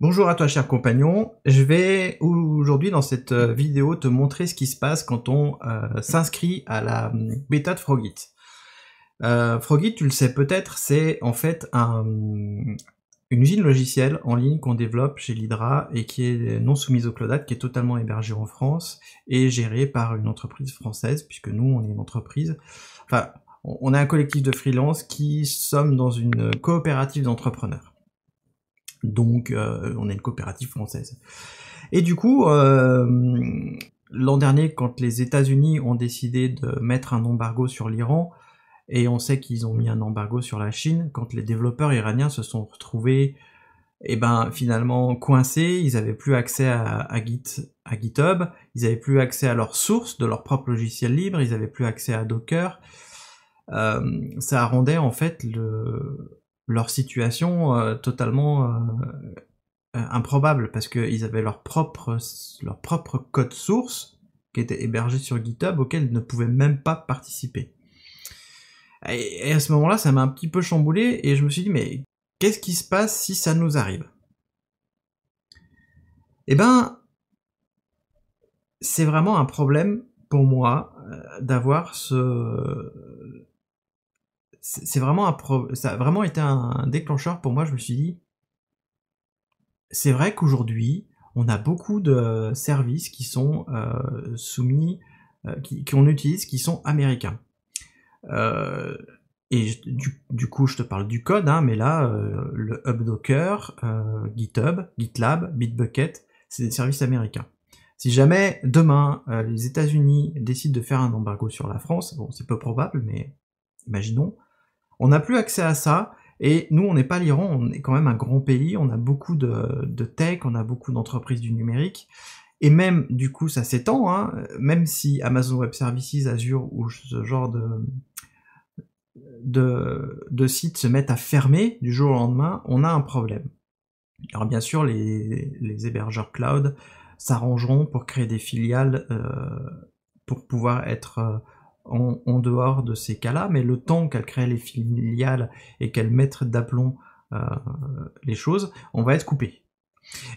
Bonjour à toi cher compagnon, je vais aujourd'hui dans cette euh, vidéo te montrer ce qui se passe quand on euh, s'inscrit à la bêta hum, de Frogit. Euh, Frogit, tu le sais peut-être, c'est en fait un, hum, une usine logicielle en ligne qu'on développe chez l'Hydra et qui est non soumise au cloudat, qui est totalement hébergée en France et gérée par une entreprise française, puisque nous on est une entreprise, enfin on est un collectif de freelance qui sommes dans une coopérative d'entrepreneurs. Donc euh, on est une coopérative française. Et du coup, euh, l'an dernier, quand les États-Unis ont décidé de mettre un embargo sur l'Iran, et on sait qu'ils ont mis un embargo sur la Chine, quand les développeurs iraniens se sont retrouvés et eh ben finalement coincés, ils n'avaient plus accès à, Git, à GitHub, ils n'avaient plus accès à leurs sources de leur propre logiciel libre, ils n'avaient plus accès à Docker. Euh, ça rendait en fait le, leur situation euh, totalement euh, euh, improbable parce qu'ils avaient leur propre, leur propre code source qui était hébergé sur GitHub auquel ils ne pouvaient même pas participer. Et, à ce moment-là, ça m'a un petit peu chamboulé et je me suis dit, mais qu'est-ce qui se passe si ça nous arrive Eh ben, c'est vraiment un problème pour moi d'avoir ce, c'est vraiment ça a vraiment été un déclencheur pour moi. Je me suis dit, c'est vrai qu'aujourd'hui, on a beaucoup de services qui sont euh, soumis, euh, qui on utilise, qui sont américains. Euh, et du, coup, je te parle du code, hein, mais là, le Hub Docker, GitHub, GitLab, Bitbucket, c'est des services américains. Si jamais demain les États-Unis décident de faire un embargo sur la France, bon, c'est peu probable, mais imaginons, on n'a plus accès à ça. Et nous, on n'est pas l'Iran, on est quand même un grand pays, on a beaucoup de, tech, on a beaucoup d'entreprises du numérique. Et même, du coup, ça s'étend, hein. même si Amazon Web Services, Azure ou ce genre de, sites se mettent à fermer du jour au lendemain, on a un problème. Alors bien sûr, les, hébergeurs cloud s'arrangeront pour créer des filiales euh, pour pouvoir être euh, en, dehors de ces cas-là, mais le temps qu'elle crée les filiales et qu'elle mette d'aplomb euh, les choses, on va être coupé.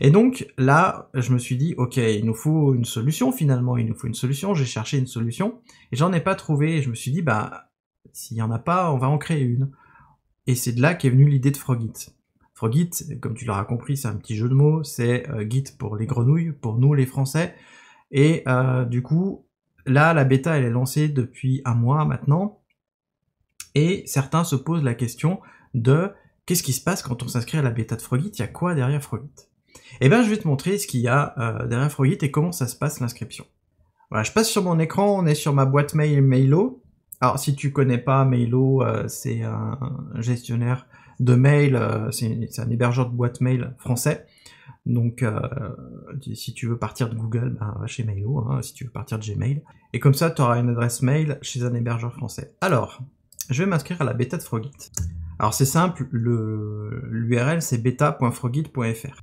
Et donc là, je me suis dit, ok, il nous faut une solution finalement, il nous faut une solution, j'ai cherché une solution, et j'en ai pas trouvé, je me suis dit, bah, s'il y en a pas, on va en créer une. Et c'est de là qu'est venue l'idée de Frogit. Frogit, comme tu l'auras compris, c'est un petit jeu de mots, c'est euh, Git pour les grenouilles, pour nous les Français, et euh, du coup, Là, la bêta, elle est lancée depuis un mois maintenant. Et certains se posent la question de qu'est-ce qui se passe quand on s'inscrit à la bêta de Frogit Il y a quoi derrière Frogit Eh bien, je vais te montrer ce qu'il y a euh, derrière Frogit et comment ça se passe l'inscription. Voilà, je passe sur mon écran, on est sur ma boîte mail Mailo. Alors, si tu connais pas Mailo, euh, c'est un gestionnaire de mail, euh, c'est un hébergeur de boîte mail français. Donc, euh, si tu veux partir de Google, va bah, chez Mailo, hein, si tu veux partir de Gmail. Et comme ça, tu auras une adresse mail chez un hébergeur français. Alors, je vais m'inscrire à la bêta de Frogit. Alors, c'est simple, l'URL c'est beta.frogit.fr.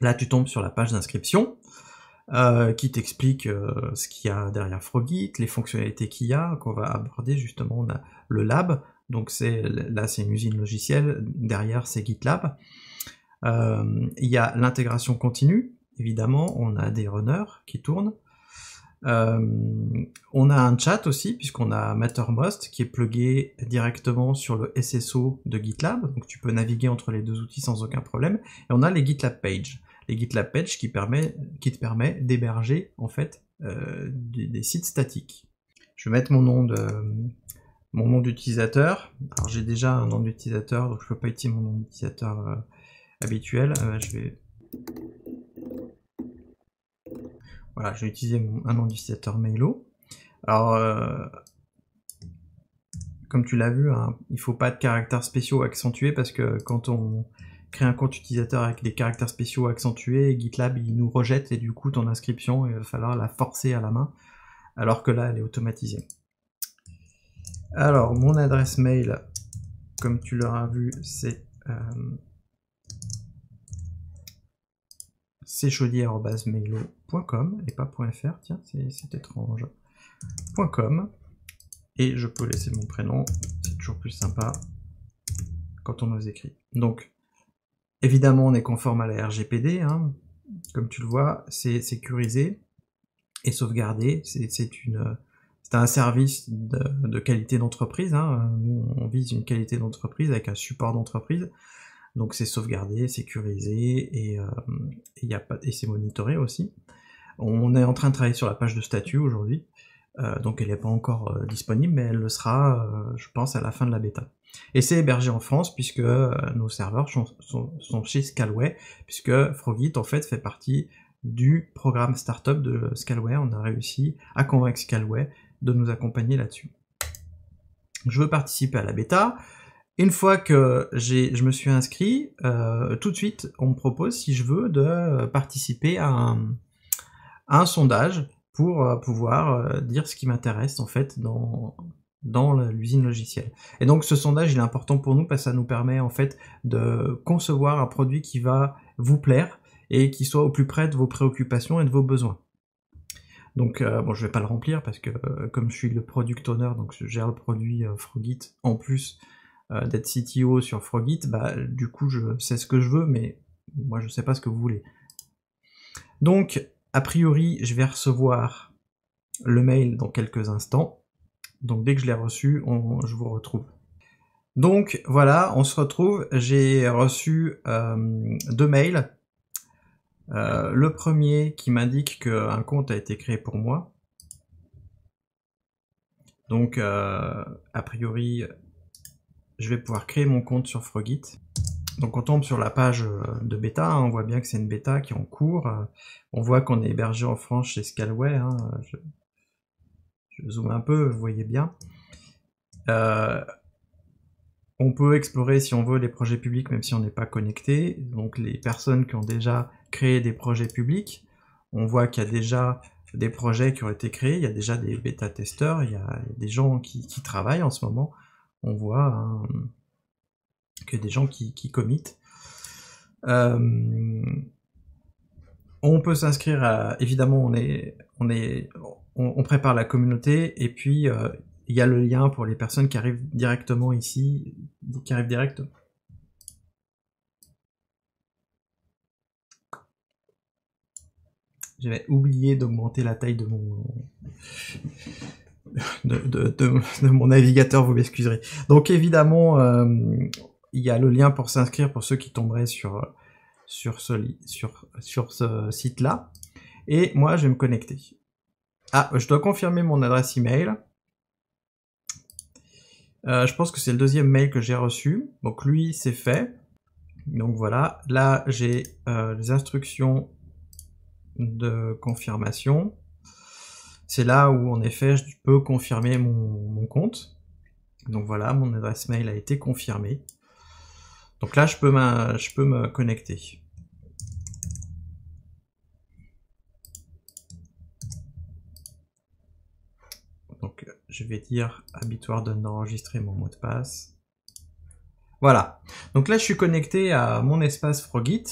Là, tu tombes sur la page d'inscription euh, qui t'explique ce qu'il y a derrière Frogit, les fonctionnalités qu'il y a, qu'on va aborder justement. On a le lab, donc c'est là c'est une usine logicielle, derrière c'est GitLab. Euh, il y a l'intégration continue, évidemment, on a des runners qui tournent. Euh, on a un chat aussi, puisqu'on a Mattermost qui est plugué directement sur le SSO de GitLab, donc tu peux naviguer entre les deux outils sans aucun problème. Et on a les GitLab Pages, les GitLab Pages qui, permet, qui te permet d'héberger en fait euh, des, des, sites statiques. Je vais mettre mon nom de, mon nom d'utilisateur. Alors j'ai déjà un nom d'utilisateur, donc je ne peux pas utiliser mon nom d'utilisateur euh, habituel. Euh, je vais... Voilà, je vais utiliser mon, un nom d'utilisateur Mailo. Alors, euh, comme tu l'as vu, hein, il ne faut pas de caractères spéciaux accentués parce que quand on crée un compte utilisateur avec des caractères spéciaux accentués, GitLab il nous rejette et du coup ton inscription, il va falloir la forcer à la main alors que là elle est automatisée. Alors, mon adresse mail, comme tu l'auras vu, c'est euh, mailocom et pas .fr, tiens, c'est étrange. .com et je peux laisser mon prénom, c'est toujours plus sympa quand on nous écrit. Donc, évidemment, on est conforme à la RGPD, hein. comme tu le vois, c'est sécurisé et sauvegardé, c'est une c'est un service de, qualité d'entreprise. Hein. Nous, on vise une qualité d'entreprise avec un support d'entreprise. Donc c'est sauvegardé, sécurisé euh, et, c'est monitoré aussi. On est en train de travailler sur la page de statut aujourd'hui. Euh, donc elle n'est pas encore euh, disponible, mais elle le sera, je pense, à la fin de la bêta. Et c'est hébergé en France puisque nos serveurs sont, sont, chez Scalway, puisque Frogit en fait fait partie du programme startup de Scalway. On a réussi à convaincre Scalway de nous accompagner là-dessus. Je veux participer à la bêta. Une fois que je me suis inscrit, euh, tout de suite, on me propose, si je veux, de participer à un, sondage pour euh, pouvoir euh, dire ce qui m'intéresse en fait dans, dans l'usine logicielle. Et donc ce sondage, il est important pour nous parce que ça nous permet en fait de concevoir un produit qui va vous plaire et qui soit au plus près de vos préoccupations et de vos besoins. Donc, euh, bon, je vais pas le remplir parce que, euh, comme je suis le product owner, donc je gère le produit euh, Frogit, en plus d'être CTO sur Frogit, bah, du coup, je sais ce que je veux, mais moi, je sais pas ce que vous voulez. Donc, a priori, je vais recevoir le mail dans quelques instants. Donc, dès que je l'ai reçu, je vous retrouve. Donc, voilà, on se retrouve. J'ai reçu deux mails euh, le premier qui m'indique qu'un compte a été créé pour moi. Donc, euh, a priori, je vais pouvoir créer mon compte sur Frogit. Donc on tombe sur la page euh, de bêta, hein. on voit bien que c'est une bêta qui est en cours. On voit qu'on est hébergé en France chez Scalway. Hein. je, zoome un peu, vous voyez bien. On peut explorer, si on veut, les projets publics, même si on n'est pas connecté. Donc les personnes qui ont déjà créé des projets publics, on voit qu'il y a déjà des projets qui ont été créés, il y a déjà des bêta-testeurs, il y a des gens qui, travaillent en ce moment. On voit hein, que des gens qui, qui commitent. Euh, on peut s'inscrire à... Évidemment, on est... On est on, prépare la communauté et puis euh, il y a le lien pour les personnes qui arrivent directement ici, qui arrivent direct. J'avais oublié d'augmenter la taille de mon de, mon navigateur, vous m'excuserez. Donc évidemment, euh, il y a le lien pour s'inscrire pour ceux qui tomberaient sur ce sur sur ce site là. Et moi, je vais me connecter. Ah, je dois confirmer mon adresse email. Euh, je pense que c'est le deuxième mail que j'ai reçu. Donc lui, c'est fait. Donc voilà, là j'ai euh, les instructions de confirmation. C'est là où en effet je peux confirmer mon, mon, compte. Donc voilà, mon adresse mail a été confirmée. Donc là je peux, je peux me connecter. je vais dire habitoire d'enregistrer mon mot de passe. Voilà. Donc là, je suis connecté à mon espace Frogit.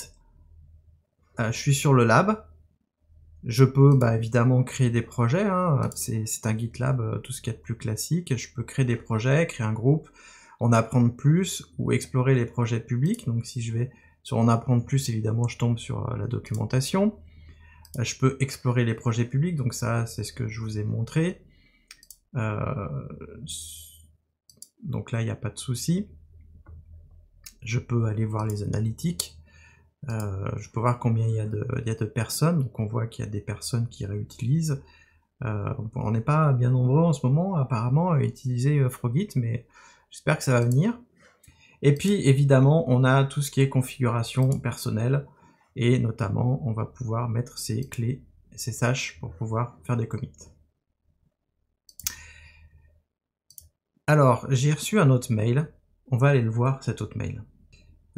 Euh, je suis sur le lab. Je peux bah, évidemment créer des projets. Hein. C'est un GitLab, euh, tout ce qu'il y a de plus classique. Je peux créer des projets, créer un groupe, en apprendre plus ou explorer les projets publics. Donc si je vais sur en apprendre plus, évidemment, je tombe sur euh, la documentation. Je peux explorer les projets publics, donc ça, c'est ce que je vous ai montré. Euh, donc là, il n'y a pas de souci. Je peux aller voir les analytiques. Euh, je peux voir combien il y, a de, personnes. Donc on voit qu'il y a des personnes qui réutilisent. Euh, on n'est pas bien nombreux en ce moment apparemment à utiliser Frogit, mais j'espère que ça va venir. Et puis évidemment, on a tout ce qui est configuration personnelle. Et notamment, on va pouvoir mettre ses clés, ses saches pour pouvoir faire des commits. Alors, j'ai reçu un autre mail. On va aller le voir, cet autre mail.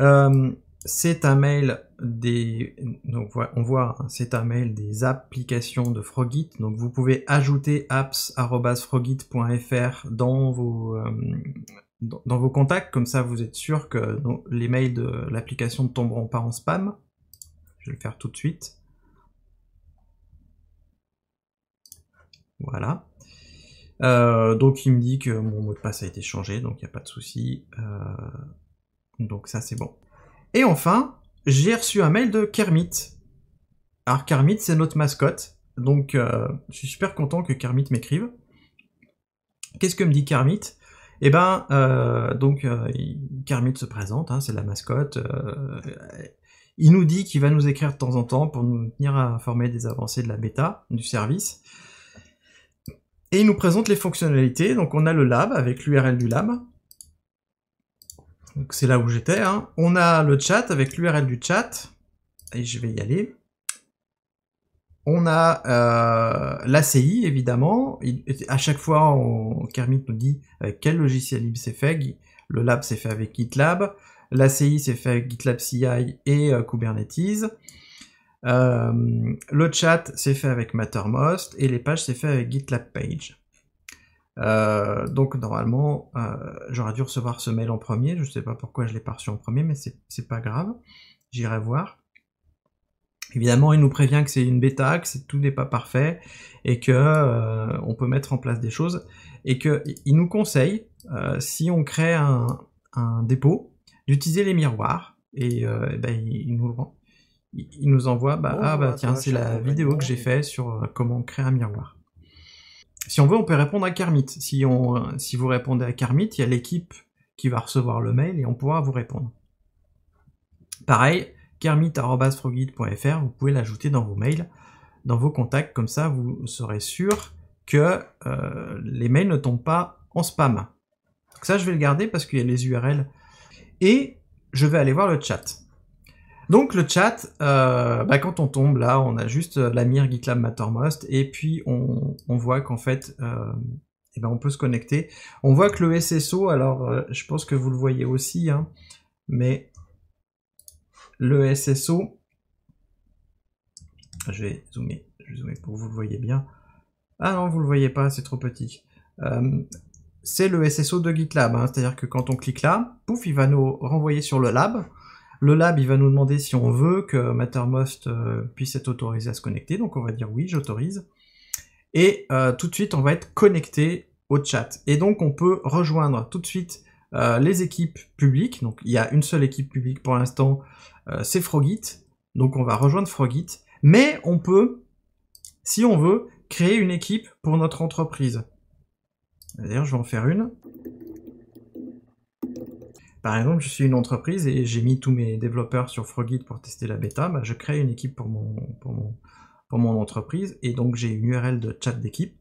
Euh, c'est un mail des. on voit, hein, c'est un mail des applications de Frogit. Donc, vous pouvez ajouter apps.frogit.fr euh, dans vos. contacts, comme ça vous êtes sûr que les mails de l'application ne tomberont pas en spam. Je vais le faire tout de suite. Voilà. Euh, donc il me dit que mon mot de passe a été changé, donc il n'y a pas de souci. Euh, donc ça c'est bon. Et enfin, j'ai reçu un mail de Kermit. Alors Kermit c'est notre mascotte, donc euh, je suis super content que Kermit m'écrive. Qu'est-ce que me dit Kermit Eh ben, donc Kermit se présente, hein, c'est la mascotte. il nous dit qu'il va nous écrire de temps en temps pour nous tenir informés des avancées de la bêta du service. Et il nous présente les fonctionnalités. Donc on a le lab avec l'URL du lab. c'est là où j'étais. Hein. On a le chat avec l'URL du chat. Et je vais y aller. On a euh, l'ACI, évidemment. à chaque fois, Kermit nous dit quel logiciel libre c'est fait. Le lab, s'est fait avec GitLab. L'ACI, s'est fait avec GitLab CI et euh, Kubernetes. Euh, le chat, s'est fait avec Mattermost et les pages, s'est fait avec GitLab Page. Euh, donc normalement, euh, j'aurais dû recevoir ce mail en premier. Je ne sais pas pourquoi je l'ai pas reçu en premier, mais c'est pas grave. J'irai voir. Évidemment, il nous prévient que c'est une bêta, que tout n'est pas parfait et que on peut mettre en place des choses et que il nous conseille si on crée un, dépôt d'utiliser les miroirs et, ben, il, nous le rend il nous envoie bah, oh, ah bah ah, tiens c'est la vidéo que j'ai fait sur euh, comment créer un miroir. Si on veut, on peut répondre à Kermit. Si, on, euh, si vous répondez à Kermit, il y a l'équipe qui va recevoir le mail et on pourra vous répondre. Pareil, kermit.frogit.fr, vous pouvez l'ajouter dans vos mails, dans vos contacts, comme ça vous serez sûr que euh, les mails ne tombent pas en spam. ça, je vais le garder parce qu'il y a les URL. Et je vais aller voir le chat. Donc le chat, euh, bah, quand on tombe là, on a juste euh, la mire GitLab Mattermost et puis on, voit qu'en fait, euh, eh ben, on peut se connecter. On voit que le SSO, alors je pense que vous le voyez aussi, hein, mais le SSO, je vais zoomer, je zoomer pour que vous le voyez bien. Ah non, vous le voyez pas, c'est trop petit. c'est le SSO de GitLab, hein, c'est-à-dire que quand on clique là, pouf, il va nous renvoyer sur le lab. Le lab, il va nous demander si on veut que Mattermost euh, puisse être autorisé à se connecter. Donc on va dire oui, j'autorise. Et euh, tout de suite, on va être connecté au chat. Et donc on peut rejoindre tout de suite euh, les équipes publiques. Donc il y a une seule équipe publique pour l'instant, c'est Frogit. Donc on va rejoindre Frogit. Mais on peut, si on veut, créer une équipe pour notre entreprise. D'ailleurs, je vais en faire une. Par exemple, je suis une entreprise et j'ai mis tous mes développeurs sur Frogit pour tester la bêta. Bah, je crée une équipe pour mon, entreprise et donc j'ai une URL de chat d'équipe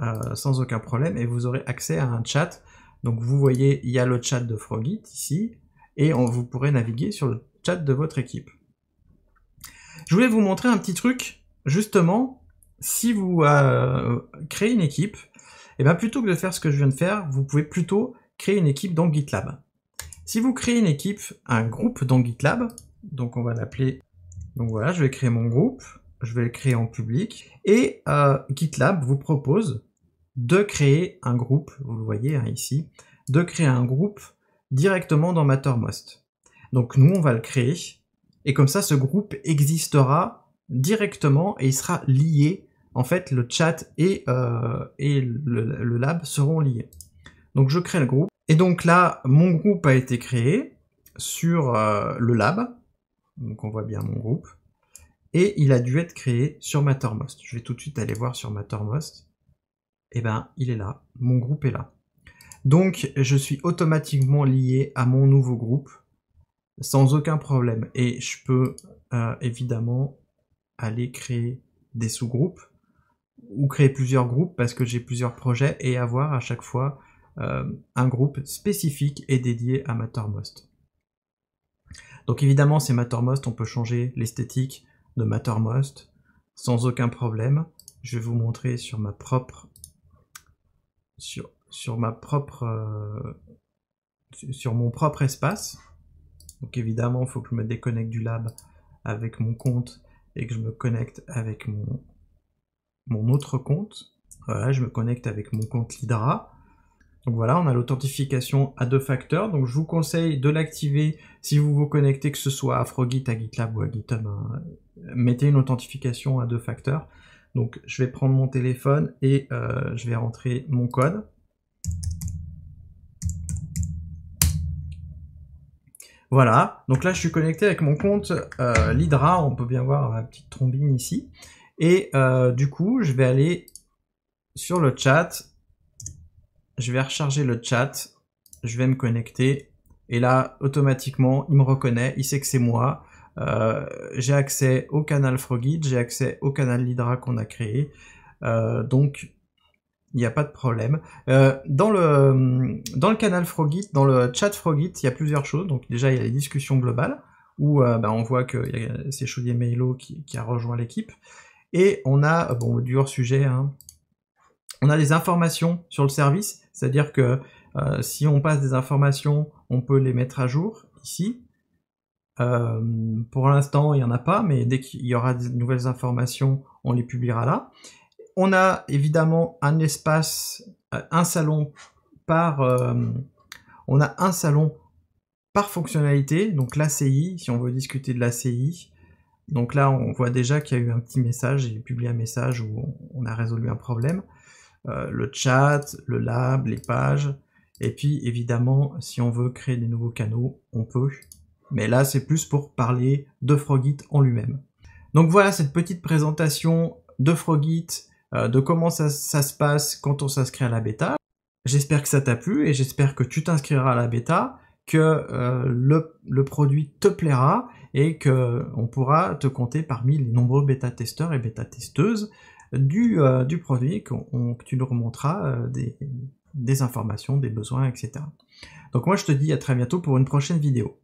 euh, sans aucun problème et vous aurez accès à un chat. Donc vous voyez, il y a le chat de Frogit ici et on, vous pourrez naviguer sur le chat de votre équipe. Je voulais vous montrer un petit truc, justement, si vous euh, créez une équipe, et eh bien plutôt que de faire ce que je viens de faire, vous pouvez plutôt créer une équipe dans GitLab. Si vous créez une équipe, un groupe dans GitLab, donc on va l'appeler, donc voilà, je vais créer mon groupe, je vais le créer en public, et euh, GitLab vous propose de créer un groupe, vous le voyez hein, ici, de créer un groupe directement dans Mattermost. Donc nous, on va le créer, et comme ça, ce groupe existera directement et il sera lié. En fait, le chat et, euh, le lab seront liés. Donc je crée le groupe. Et donc là, mon groupe a été créé sur euh, le lab. Donc on voit bien mon groupe. Et il a dû être créé sur Mattermost. Je vais tout de suite aller voir sur Mattermost. Et eh ben, il est là. Mon groupe est là. Donc, je suis automatiquement lié à mon nouveau groupe sans aucun problème. Et je peux euh, évidemment aller créer des sous-groupes ou créer plusieurs groupes parce que j'ai plusieurs projets et avoir à chaque fois euh, un groupe spécifique et dédié à Mattermost. Donc évidemment, c'est Mattermost, on peut changer l'esthétique de Mattermost sans aucun problème. Je vais vous montrer sur ma propre sur, sur ma propre euh, sur mon propre espace. Donc évidemment, il faut que je me déconnecte du lab avec mon compte et que je me connecte avec mon, mon autre compte. Voilà, je me connecte avec mon compte Lydra. Donc voilà, on a l'authentification à deux facteurs. Donc je vous conseille de l'activer si vous vous connectez, que ce soit à Frogit, à GitLab ou à GitHub. Hein. mettez une authentification à deux facteurs. Donc je vais prendre mon téléphone et euh, je vais rentrer mon code. Voilà, donc là je suis connecté avec mon compte euh, Lydra. on peut bien voir la petite trombine ici. Et euh, du coup, je vais aller sur le chat je vais recharger le chat, je vais me connecter, et là, automatiquement, il me reconnaît, il sait que c'est moi. Euh, j'ai accès au canal Frogit, j'ai accès au canal Lydra qu'on a créé. Euh, donc, il n'y a pas de problème. Euh, dans, le, canal Frogit, dans le chat Frogit, il y a plusieurs choses. Donc déjà, il y a les discussions globales, où bah, on voit que c'est Chaudier Meilo qui, a rejoint l'équipe. Et on a, bon, du hors-sujet, hein. on a des informations sur le service, c'est-à-dire que euh, si on passe des informations, on peut les mettre à jour ici. Euh, pour l'instant, il n'y en a pas, mais dès qu'il y aura de nouvelles informations, on les publiera là. On a évidemment un espace, euh, un salon par... on a un salon par fonctionnalité, donc l'ACI, si on veut discuter de l'ACI. Donc là, on voit déjà qu'il y a eu un petit message, j'ai publié un message où on a résolu un problème. Euh, le chat, le lab, les pages. Et puis évidemment, si on veut créer des nouveaux canaux, on peut. Mais là, c'est plus pour parler de Frogit en lui-même. Donc voilà cette petite présentation de Frogit, euh, de comment ça, se passe quand on s'inscrit à la bêta. J'espère que ça t'a plu et j'espère que tu t'inscriras à la bêta, que euh, le, produit te plaira et qu'on on pourra te compter parmi les nombreux bêta-testeurs et bêta-testeuses du, euh, du produit qu'on, que tu nous remonteras euh, des, des informations, des besoins, etc. Donc moi je te dis à très bientôt pour une prochaine vidéo.